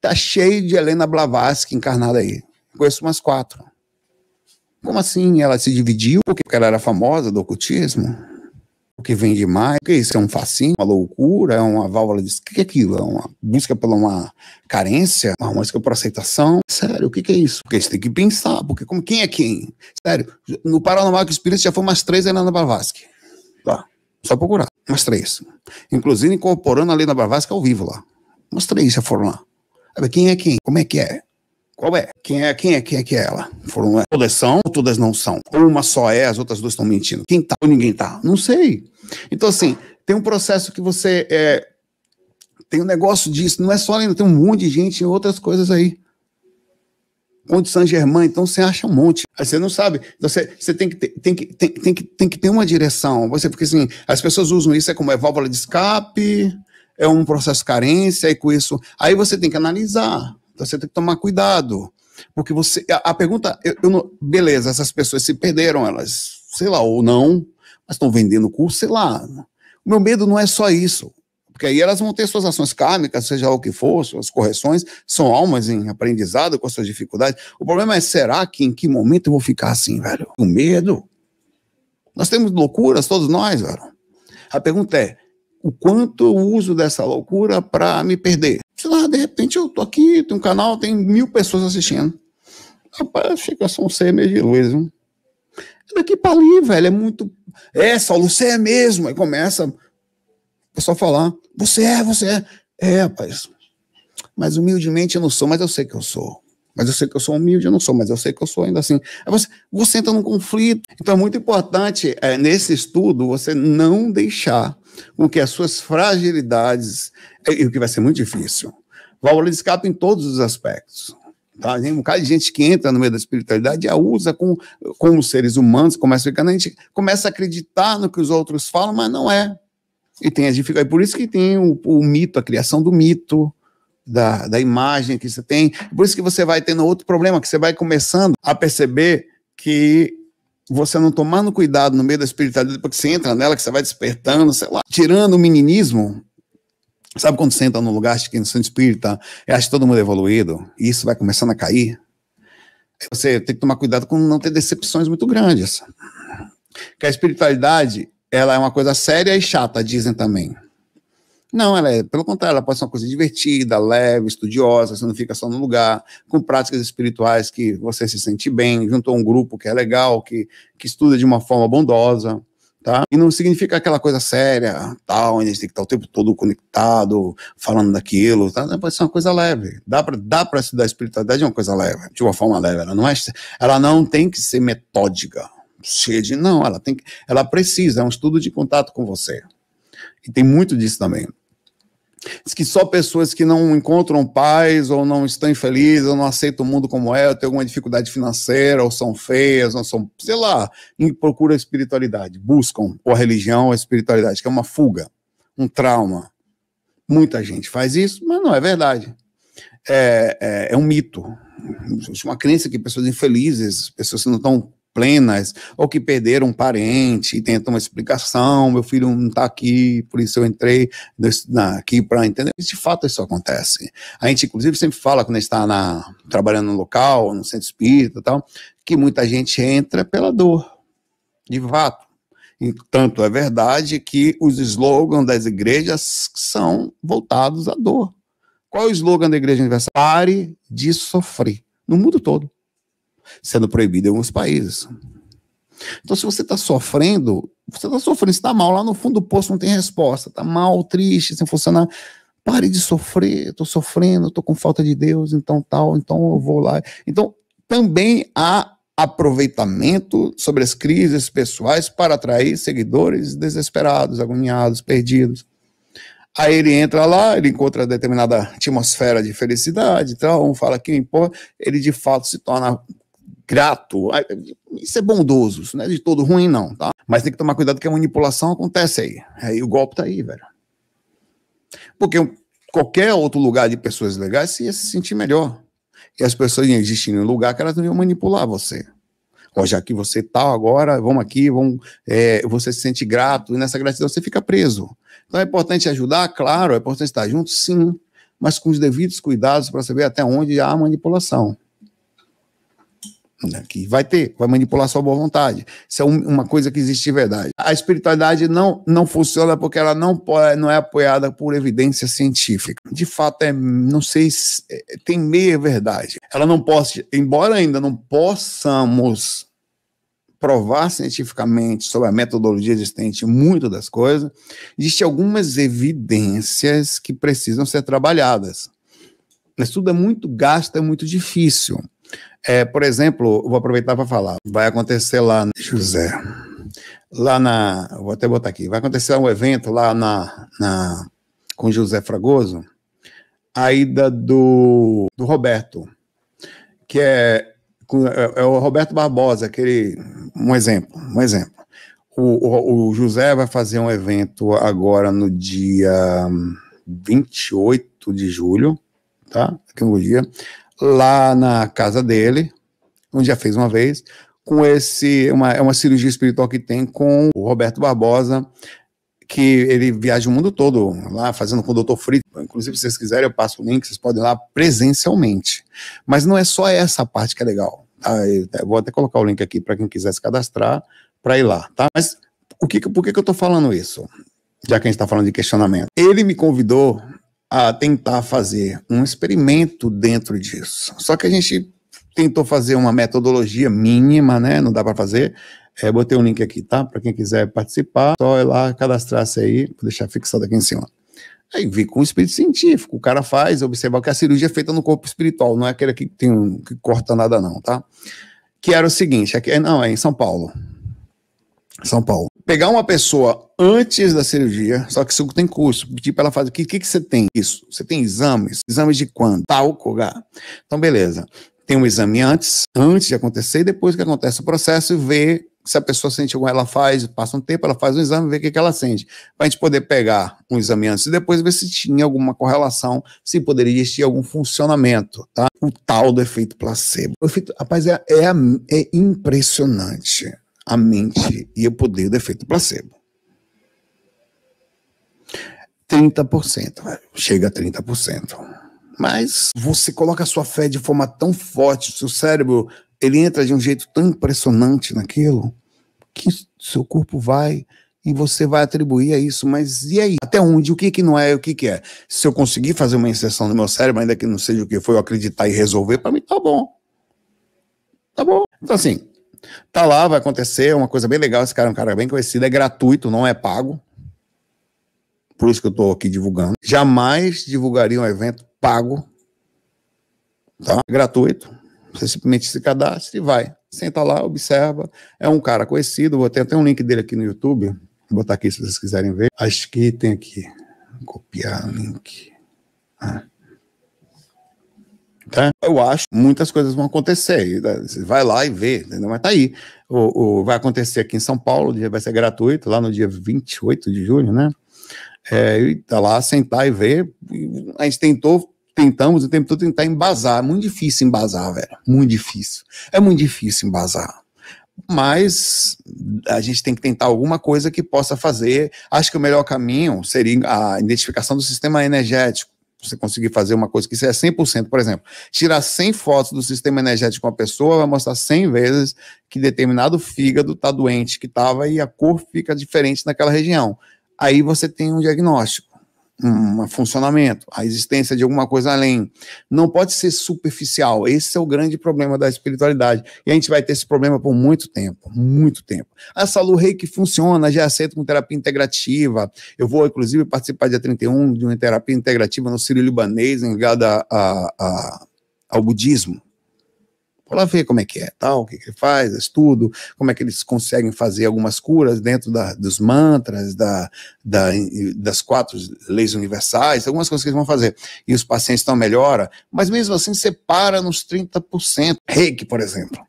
Tá cheio de Helena Blavatsky encarnada aí. Conheço umas quatro. Como assim? Ela se dividiu porque ela era famosa do ocultismo? O que vem demais? O que isso? É um fascínio? Uma loucura? É uma válvula de... O que é aquilo? É uma busca por uma carência? Uma busca por aceitação? Sério, o que é isso? Porque você tem que pensar, porque como, quem é quem? Sério, no Paranormal Espírito já foi umas três Helena Blavatsky. Tá. Só procurar. Umas três. Inclusive incorporando a Helena Blavatsky ao vivo lá. Umas três já foram lá. Sabe quem é quem? Como é que é? Qual é? Quem é quem é quem é que é ela? Foram é, todas são, todas não são. Uma só é, as outras duas estão mentindo. Quem tá ou ninguém tá? Não sei. Então assim, tem um processo que você é, tem um negócio disso. Não é só ainda né, tem um monte de gente em outras coisas aí. Conde Saint-Germain, então você acha um monte. Aí você não sabe. Então você, você tem, que ter, tem, que, tem, tem, que, tem que ter uma direção. Você, porque assim, as pessoas usam isso é como é válvula de escape, é um processo de carência, e com isso. Aí você tem que analisar, então você tem que tomar cuidado. Porque você. A, a pergunta. Eu, eu não, beleza, essas pessoas se perderam, elas, sei lá, ou não, mas estão vendendo curso, sei lá. O meu medo não é só isso. Porque aí elas vão ter suas ações kármicas, seja o que for, suas correções, são almas em aprendizado com suas dificuldades. O problema é, será que em que momento eu vou ficar assim, velho? Com medo? Nós temos loucuras, todos nós, velho. A pergunta é, o quanto eu uso dessa loucura para me perder. Sei lá, de repente eu tô aqui, tem um canal, tem mil pessoas assistindo. Rapaz, fica só um ser meio de luz, viu? É daqui para ali, velho, é muito. É, Saulo, você é mesmo. Aí começa o pessoal falar: você é, você é. É, rapaz. Mas humildemente eu não sou, mas eu sei que eu sou. Mas eu sei que eu sou humilde, eu não sou, mas eu sei que eu sou ainda assim. Aí você, você entra num conflito. Então é muito importante, é, nesse estudo, você não deixar com que as suas fragilidades, é, e o que vai ser muito difícil, válvula de escape em todos os aspectos. Tá? Tem um bocado de gente que entra no meio da espiritualidade e a usa com, com os seres humanos, começa ficar, a gente começa a acreditar no que os outros falam, mas não é. E tem as dificuldades. Por isso que tem o, o mito, a criação do mito, da, da imagem que você tem. Por isso que você vai tendo outro problema, que você vai começando a perceber que você não tomando cuidado no meio da espiritualidade, porque você entra nela, que você vai despertando, sei lá, tirando o meninismo. Sabe quando você entra num lugar que no é centro espírita e acha todo mundo é evoluído, e isso vai começando a cair? Você tem que tomar cuidado com não ter decepções muito grandes. Que a espiritualidade, ela é uma coisa séria e chata, dizem também. Não, ela é, pelo contrário, ela pode ser uma coisa divertida, leve, estudiosa, você não fica só no lugar, com práticas espirituais que você se sente bem, junto a um grupo que é legal, que, que estuda de uma forma bondosa, tá? E não significa aquela coisa séria, tal, a gente tem que estar o tempo todo conectado, falando daquilo, tá? Pode ser uma coisa leve. Dá para dá pra estudar a espiritualidade é uma coisa leve, de uma forma leve, ela não é, ela não tem que ser metódica, cheia de, não, ela tem que, ela precisa, é um estudo de contato com você, tem muito disso também. Diz que só pessoas que não encontram paz, ou não estão infelizes, ou não aceitam o mundo como é, ou têm alguma dificuldade financeira, ou são feias, ou são, sei lá, procuram a espiritualidade, buscam ou a religião ou a espiritualidade, que é uma fuga, um trauma. Muita gente faz isso, mas não é verdade. É, é, é um mito. uma crença que pessoas infelizes, pessoas que não estão plenas, ou que perderam um parente e tentam uma explicação, meu filho não está aqui, por isso eu entrei aqui para entender. De fato, isso acontece. A gente, inclusive, sempre fala quando está na, trabalhando no local, no centro espírita tal, que muita gente entra pela dor, de fato. Tanto é verdade que os slogans das igrejas são voltados à dor. Qual é o slogan da Igreja Universal? Pare de sofrer, no mundo todo sendo proibido em alguns países. Então, se você está sofrendo, você está sofrendo, está mal, lá no fundo do poço não tem resposta, está mal, triste, sem funcionar. Pare de sofrer, estou sofrendo, estou com falta de Deus, então tal, então eu vou lá. Então, também há aproveitamento sobre as crises pessoais para atrair seguidores desesperados, agoniados, perdidos. Aí ele entra lá, ele encontra determinada atmosfera de felicidade, então fala que importa, ele de fato se torna grato. Isso é bondoso, isso não é de todo ruim, não, tá? Mas tem que tomar cuidado que a manipulação acontece aí. Aí o golpe tá aí, velho. Porque qualquer outro lugar de pessoas legais ia se sentir melhor. E as pessoas iam existir em um lugar que elas não iam manipular você. Ó, já que você tal tá agora, vamos aqui, vamos, é, você se sente grato, e nessa gratidão você fica preso. Então é importante ajudar, claro, é importante estar junto, sim, mas com os devidos cuidados para saber até onde há manipulação. Né, que vai ter, vai manipular sua boa vontade. Isso é um, uma coisa que existe de verdade. A espiritualidade não, não funciona porque ela não, pode, é, não é apoiada por evidência científica. De fato, é, não sei se é, tem meia verdade. Ela não pode, embora ainda não possamos provar cientificamente sobre a metodologia existente muito das coisas, existem algumas evidências que precisam ser trabalhadas. Mas tudo é muito gasto, é muito difícil. É, por exemplo, vou aproveitar para falar. Vai acontecer lá, José, lá na, vou até botar aqui. Vai acontecer um evento lá na, na com José Fragoso, a ida do, do Roberto, que é, é, é o Roberto Barbosa, aquele um exemplo, um exemplo. O, o, o, José vai fazer um evento agora no dia 28 de julho, tá? Aqui no dia lá na casa dele, onde já fez uma vez, com esse uma, é uma cirurgia espiritual que tem com o Roberto Barbosa, que ele viaja o mundo todo lá fazendo com o Dr. Frito. Inclusive, se vocês quiserem, eu passo o link, vocês podem ir lá presencialmente. Mas não é só essa parte que é legal. Ah, vou até colocar o link aqui para quem quiser se cadastrar para ir lá, tá? Mas o que, por que, que eu estou falando isso? Já que a gente está falando de questionamento. Ele me convidou a tentar fazer um experimento dentro disso. Só que a gente tentou fazer uma metodologia mínima, né? Não dá para fazer. É, botei um link aqui, tá? Para quem quiser participar, só ir lá cadastrar-se aí, vou deixar fixado aqui em cima. Aí vi com o espírito científico, o cara faz, observa que a cirurgia é feita no corpo espiritual, não é aquele que tem um, que corta nada não, tá? Que era o seguinte, aqui, não, é em São Paulo. São Paulo pegar uma pessoa antes da cirurgia, só que isso tem custo, pedir tipo, para ela fazer, o que, que, que você tem? Isso, você tem exames? Exames de quando? Tal, colgar Então, beleza. Tem um exame antes, antes de acontecer, e depois que acontece o processo, e ver se a pessoa sente alguma, ela faz, passa um tempo, ela faz um exame, vê o que, que ela sente. Para a gente poder pegar um exame antes e depois ver se tinha alguma correlação, se poderia existir algum funcionamento, tá? O tal do efeito placebo. O efeito, rapaz, é, é, é impressionante a mente e o poder do efeito placebo. 30%, chega a 30%. Mas você coloca a sua fé de forma tão forte, seu cérebro, ele entra de um jeito tão impressionante naquilo, que seu corpo vai e você vai atribuir a isso, mas e aí? Até onde? O que que não é? O que que é? Se eu conseguir fazer uma inserção no meu cérebro, ainda que não seja o que foi, eu acreditar e resolver, para mim tá bom. Tá bom. Então assim, Tá lá, vai acontecer, é uma coisa bem legal. Esse cara é um cara bem conhecido, é gratuito, não é pago. Por isso que eu tô aqui divulgando. Jamais divulgaria um evento pago. Tá? É gratuito. Você simplesmente se cadastra e vai. Senta lá, observa. É um cara conhecido. Vou ter até um link dele aqui no YouTube. Vou botar aqui se vocês quiserem ver. Acho que tem aqui. Copiar o link. Ah. Tá? Eu acho que muitas coisas vão acontecer. Né, você vai lá e vê, entendeu? Mas tá aí. O, o, vai acontecer aqui em São Paulo, vai ser gratuito, lá no dia 28 de julho, né? É, e tá lá, sentar e ver. A gente tentou, tentamos o tempo todo tentar embasar. Muito difícil embasar, velho. Muito difícil. É muito difícil embasar. Mas a gente tem que tentar alguma coisa que possa fazer. Acho que o melhor caminho seria a identificação do sistema energético você conseguir fazer uma coisa que isso é 100%, por exemplo, tirar 100 fotos do sistema energético de uma pessoa vai mostrar 100 vezes que determinado fígado está doente que estava e a cor fica diferente naquela região. Aí você tem um diagnóstico um funcionamento, a existência de alguma coisa além. Não pode ser superficial. Esse é o grande problema da espiritualidade. E a gente vai ter esse problema por muito tempo, muito tempo. A ah, rei que funciona, já aceito com terapia integrativa. Eu vou, inclusive, participar dia 31 de uma terapia integrativa no Sírio Libanês, ligada a, a, ao budismo. Vou lá ver como é que é, tal, o que, que ele faz, estudo, como é que eles conseguem fazer algumas curas dentro da, dos mantras, da, da, das quatro leis universais, algumas coisas que eles vão fazer. E os pacientes estão melhora, mas mesmo assim separa nos 30%. Reiki, por exemplo.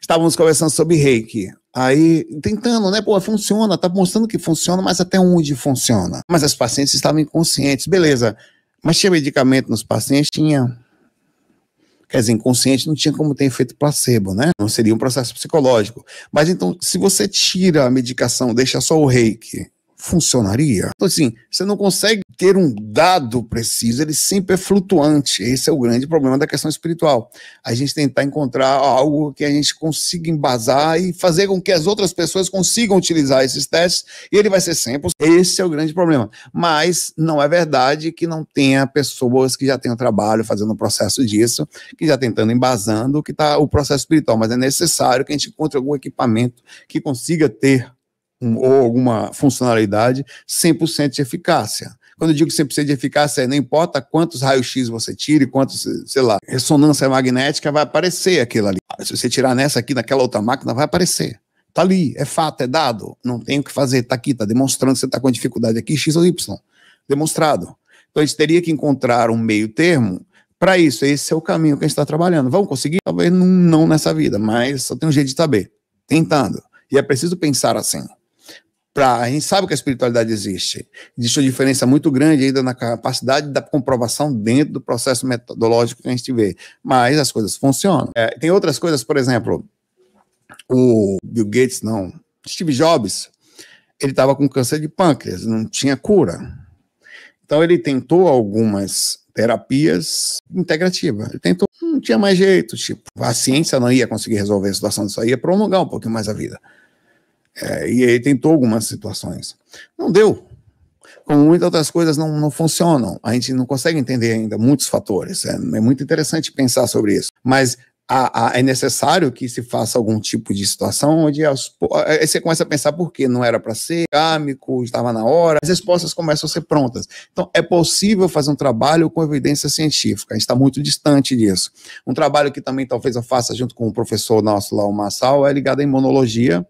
Estávamos conversando sobre reiki. Aí, tentando, né? Pô, funciona, tá mostrando que funciona, mas até onde funciona? Mas as pacientes estavam inconscientes, beleza. Mas tinha medicamento nos pacientes? Tinha quer dizer, inconsciente não tinha como ter efeito placebo, né? Não seria um processo psicológico. Mas então, se você tira a medicação, deixa só o reiki, funcionaria? Então, assim, você não consegue ter um dado preciso, ele sempre é flutuante. Esse é o grande problema da questão espiritual. A gente tentar encontrar algo que a gente consiga embasar e fazer com que as outras pessoas consigam utilizar esses testes, e ele vai ser sempre. Esse é o grande problema. Mas não é verdade que não tenha pessoas que já tenham trabalho fazendo o processo disso, que já tentando embasando que está o processo espiritual, mas é necessário que a gente encontre algum equipamento que consiga ter um, ou alguma funcionalidade 100% de eficácia. Quando eu digo 100% de eficácia, não importa quantos raios-x você tire, quantos, sei lá, ressonância magnética, vai aparecer aquilo ali. Ah, se você tirar nessa aqui, naquela outra máquina, vai aparecer. Está ali, é fato, é dado. Não tem o que fazer, está aqui, está demonstrando que você está com dificuldade aqui, x ou y. Demonstrado. Então a gente teria que encontrar um meio termo para isso. Esse é o caminho que a gente está trabalhando. Vamos conseguir? Talvez não nessa vida, mas só tem um jeito de saber. Tentando. E é preciso pensar assim. Pra, a gente sabe que a espiritualidade existe. Existe uma diferença muito grande ainda na capacidade da comprovação dentro do processo metodológico que a gente vê. Mas as coisas funcionam. É, tem outras coisas, por exemplo, o Bill Gates, não, Steve Jobs, ele estava com câncer de pâncreas, não tinha cura. Então ele tentou algumas terapias integrativas. Ele tentou, não tinha mais jeito, tipo, a ciência não ia conseguir resolver a situação disso aí, ia prolongar um pouquinho mais a vida. É, e ele tentou algumas situações. Não deu. Como muitas outras coisas não, não funcionam. A gente não consegue entender ainda muitos fatores. É, é muito interessante pensar sobre isso. Mas a, a, é necessário que se faça algum tipo de situação onde as, é, aí você começa a pensar por que não era para ser, câmico, estava na hora, as respostas começam a ser prontas. Então, é possível fazer um trabalho com evidência científica, a gente está muito distante disso. Um trabalho que também talvez eu faça junto com o professor nosso lá, o Massal, é ligado à imunologia,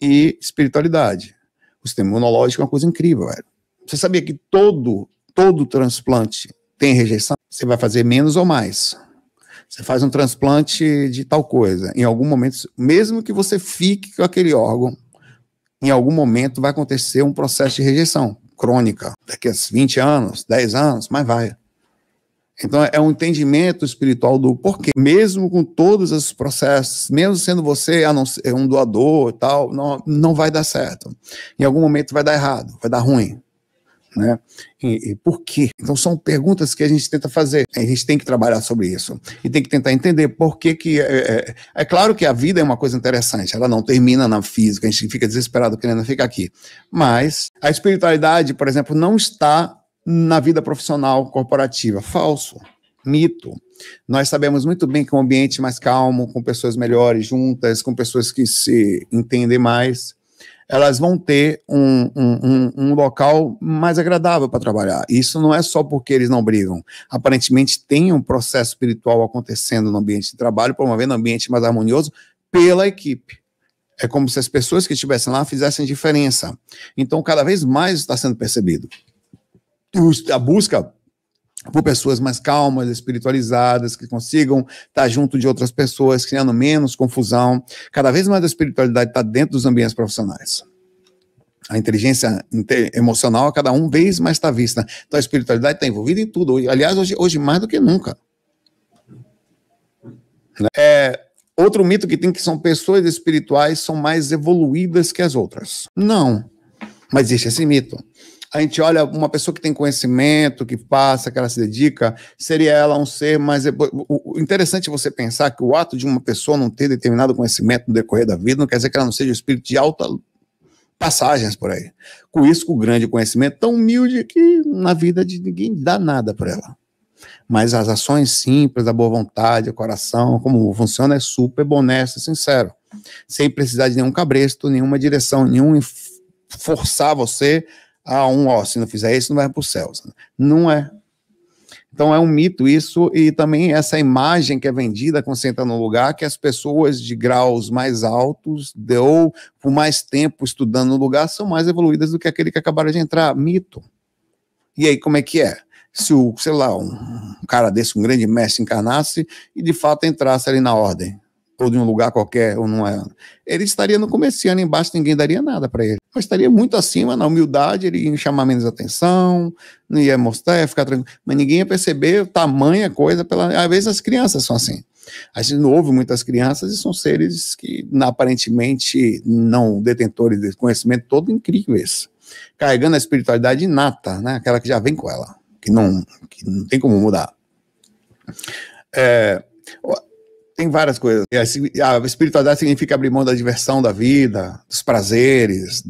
e espiritualidade. O sistema imunológico é uma coisa incrível, velho. Você sabia que todo, todo transplante tem rejeição? Você vai fazer menos ou mais. Você faz um transplante de tal coisa. Em algum momento, mesmo que você fique com aquele órgão, em algum momento vai acontecer um processo de rejeição crônica. Daqui a 20 anos, 10 anos, mas vai. Então, é um entendimento espiritual do porquê. Mesmo com todos esses processos, mesmo sendo você um doador e tal, não, não vai dar certo. Em algum momento vai dar errado, vai dar ruim. Né? E, e por quê? Então, são perguntas que a gente tenta fazer. A gente tem que trabalhar sobre isso. E tem que tentar entender por que que... É, é, é claro que a vida é uma coisa interessante. Ela não termina na física. A gente fica desesperado querendo ficar aqui. Mas a espiritualidade, por exemplo, não está na vida profissional corporativa. Falso, mito. Nós sabemos muito bem que um ambiente mais calmo, com pessoas melhores juntas, com pessoas que se entendem mais, elas vão ter um, um, um, local mais agradável para trabalhar. Isso não é só porque eles não brigam. Aparentemente tem um processo espiritual acontecendo no ambiente de trabalho, promovendo um ambiente mais harmonioso pela equipe. É como se as pessoas que estivessem lá fizessem diferença. Então, cada vez mais está sendo percebido a busca por pessoas mais calmas, espiritualizadas, que consigam estar junto de outras pessoas, criando menos confusão. Cada vez mais a espiritualidade está dentro dos ambientes profissionais. A inteligência emocional, cada um vez mais está vista. Então a espiritualidade está envolvida em tudo. Aliás, hoje, hoje mais do que nunca. É, outro mito que tem que são pessoas espirituais são mais evoluídas que as outras. Não, mas existe esse mito a gente olha uma pessoa que tem conhecimento, que passa, que ela se dedica, seria ela um ser, mas é, o, interessante é você pensar que o ato de uma pessoa não ter determinado conhecimento no decorrer da vida não quer dizer que ela não seja um espírito de alta passagens por aí. Com isso, com grande conhecimento, tão humilde que na vida de ninguém dá nada para ela. Mas as ações simples, a boa vontade, o coração, como funciona, é super e sincero. Sem precisar de nenhum cabresto, nenhuma direção, nenhum forçar você a um, ó, se não fizer isso, não vai para o céu. Não é. Então é um mito isso, e também essa imagem que é vendida quando você entra num lugar, que as pessoas de graus mais altos, de, ou por mais tempo estudando no lugar, são mais evoluídas do que aquele que acabaram de entrar. Mito. E aí, como é que é? Se o, sei lá, um cara desse, um grande mestre encarnasse e de fato entrasse ali na ordem. Todo em um lugar qualquer, ou é, ele estaria no comerciante embaixo, ninguém daria nada para ele. Mas estaria muito acima, na humildade, ele ia chamar menos atenção, não ia mostrar, ia ficar tranquilo. Mas ninguém ia perceber o tamanho a coisa. Pela, às vezes as crianças são assim. A gente não ouve muitas crianças e são seres que aparentemente não detentores de conhecimento todo incríveis, carregando a espiritualidade inata, né? aquela que já vem com ela, que não, que não tem como mudar. É, tem várias coisas. A espiritualidade significa abrir mão da diversão da vida, dos prazeres,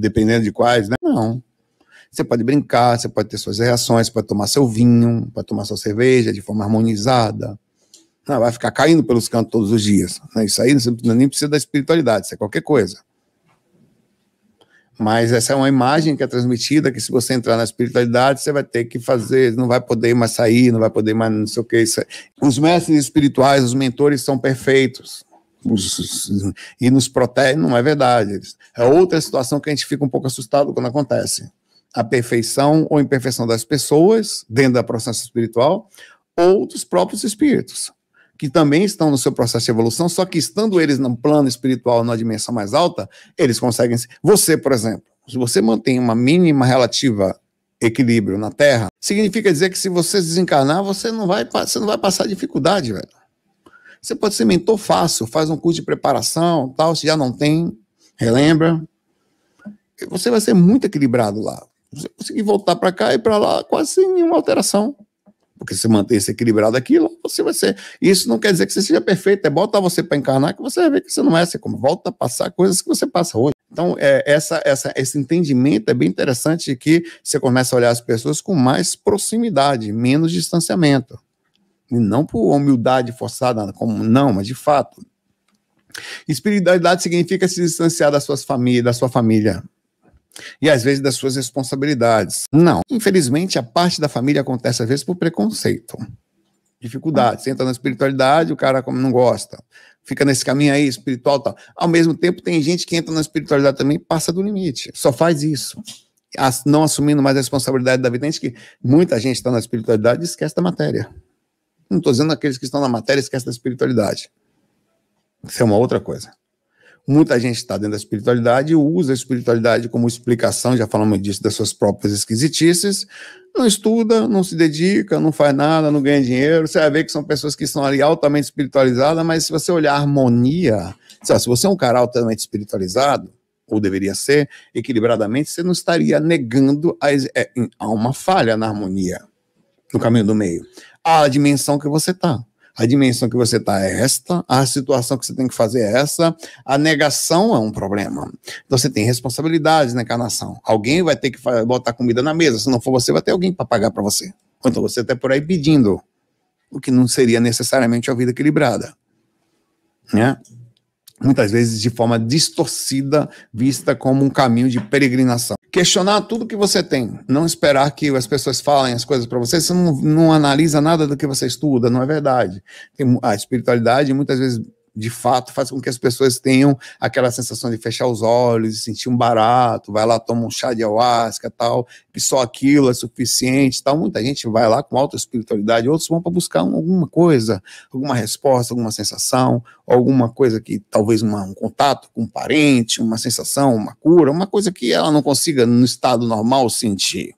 dependendo de quais, né? Não. Você pode brincar, você pode ter suas reações, pode tomar seu vinho, pode tomar sua cerveja de forma harmonizada. Não, ah, vai ficar caindo pelos cantos todos os dias. Né? Isso aí não nem precisa da espiritualidade, isso é qualquer coisa. Mas essa é uma imagem que é transmitida, que se você entrar na espiritualidade, você vai ter que fazer, não vai poder mais sair, não vai poder mais não sei o que. É, os mestres espirituais, os mentores são perfeitos. Os, e nos protegem, não é verdade. É outra situação que a gente fica um pouco assustado quando acontece. A perfeição ou imperfeição das pessoas dentro da processo espiritual ou dos próprios espíritos que também estão no seu processo de evolução, só que estando eles no plano espiritual, na dimensão mais alta, eles conseguem. Você, por exemplo, se você mantém uma mínima relativa equilíbrio na Terra, significa dizer que se você desencarnar, você não vai, você não vai passar dificuldade, velho. Você pode ser mentor fácil, faz um curso de preparação, tal, se já não tem, relembra. Você vai ser muito equilibrado lá. Você conseguir voltar para cá e para lá quase sem nenhuma alteração. Porque se manter esse equilibrado aquilo você vai ser. Isso não quer dizer que você seja perfeito, é botar você para encarnar que você vai ver que você não é, você volta a passar coisas que você passa hoje. Então, é, essa, essa, esse entendimento é bem interessante que você começa a olhar as pessoas com mais proximidade, menos distanciamento. E não por humildade forçada, como não, mas de fato. Espiritualidade significa se distanciar da, sua família, da sua família, e às vezes das suas responsabilidades. Não. Infelizmente, a parte da família acontece às vezes por preconceito, dificuldades. Você entra na espiritualidade, o cara como não gosta, fica nesse caminho aí espiritual, tal. Ao mesmo tempo, tem gente que entra na espiritualidade também e passa do limite. Só faz isso. As, não assumindo mais a responsabilidade da vida. Tem que muita gente está na espiritualidade e esquece da matéria. Não estou dizendo aqueles que estão na matéria esquecem da espiritualidade. Isso é uma outra coisa. Muita gente está dentro da espiritualidade e usa a espiritualidade como explicação, já falamos disso, das suas próprias esquisitices. Não estuda, não se dedica, não faz nada, não ganha dinheiro. Você vai ver que são pessoas que são ali altamente espiritualizadas, mas se você olhar a harmonia, se você é um cara altamente espiritualizado, ou deveria ser, equilibradamente, você não estaria negando a, a é, uma falha na harmonia, no caminho do meio, a dimensão que você está a dimensão que você está é esta, a situação que você tem que fazer é essa, a negação é um problema. Então você tem responsabilidades na né, encarnação. Alguém vai ter que botar comida na mesa, se não for você, vai ter alguém para pagar para você. Então você está por aí pedindo, o que não seria necessariamente a vida equilibrada. Né? muitas vezes de forma distorcida, vista como um caminho de peregrinação. Questionar tudo que você tem, não esperar que as pessoas falem as coisas para você, você não, não analisa nada do que você estuda, não é verdade. Tem, a espiritualidade muitas vezes de fato faz com que as pessoas tenham aquela sensação de fechar os olhos, sentir um barato, vai lá, toma um chá de ayahuasca tal, e só aquilo é suficiente tal. Muita gente vai lá com alta espiritualidade, outros vão para buscar alguma coisa, alguma resposta, alguma sensação, alguma coisa que talvez uma, um contato com um parente, uma sensação, uma cura, uma coisa que ela não consiga no estado normal sentir.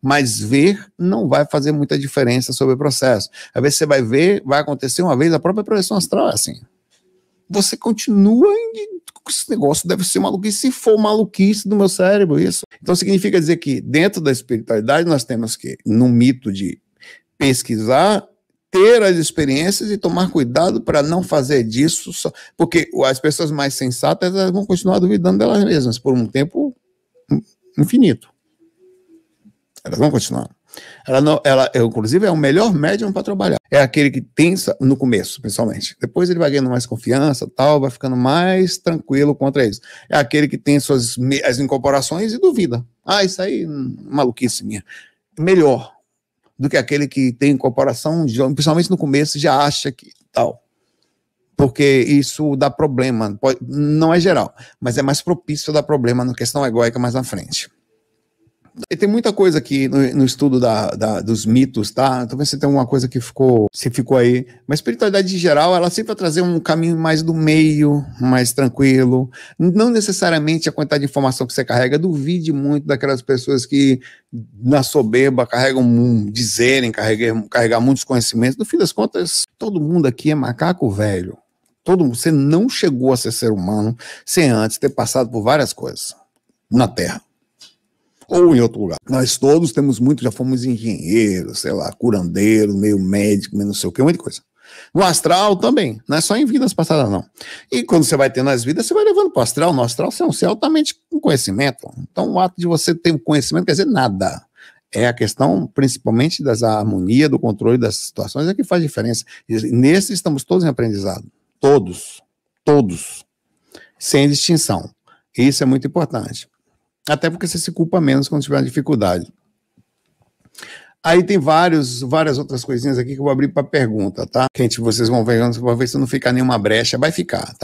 Mas ver não vai fazer muita diferença sobre o processo. Às vezes você vai ver, vai acontecer uma vez a própria projeção astral, é assim você continua em, esse negócio deve ser maluquice, se for maluquice do meu cérebro, isso. Então significa dizer que dentro da espiritualidade nós temos que, no mito de pesquisar, ter as experiências e tomar cuidado para não fazer disso, só, porque as pessoas mais sensatas vão continuar duvidando delas mesmas por um tempo infinito. Elas vão continuar. Ela não, ela, inclusive, é o melhor médium para trabalhar. É aquele que tensa no começo, principalmente. Depois ele vai ganhando mais confiança, tal, vai ficando mais tranquilo contra isso. É aquele que tem suas as incorporações e duvida. Ah, isso aí, hum, maluquice minha. Melhor do que aquele que tem incorporação, principalmente no começo, já acha que tal. Porque isso dá problema, pode, não é geral, mas é mais propício a dar problema na questão egóica mais na frente. E tem muita coisa aqui no, no estudo da, da, dos mitos, tá? Talvez você tenha uma coisa que ficou, se ficou aí. Mas espiritualidade em geral, ela sempre vai trazer um caminho mais do meio, mais tranquilo. Não necessariamente a quantidade de informação que você carrega. Duvide muito daquelas pessoas que, na soberba, carregam dizerem, carregar, carregar muitos conhecimentos. No fim das contas, todo mundo aqui é macaco velho. Todo mundo, você não chegou a ser ser humano sem antes ter passado por várias coisas na Terra ou em outro lugar. Nós todos temos muito, já fomos engenheiros, sei lá, curandeiros, meio médico, meio não sei o que, muita coisa. No astral também, não é só em vidas passadas, não. E quando você vai tendo as vidas, você vai levando para o astral. No astral, você é um ser altamente com conhecimento. Então, o ato de você ter um conhecimento quer dizer nada. É a questão, principalmente, da harmonia, do controle das situações, é que faz diferença. E nesse estamos todos em aprendizado. Todos. Todos. Sem distinção. Isso é muito importante. Até porque você se culpa menos quando tiver uma dificuldade. Aí tem vários, várias outras coisinhas aqui que eu vou abrir para pergunta, tá? Gente, vocês vão ver, vão ver se não ficar nenhuma brecha. Vai ficar, tá?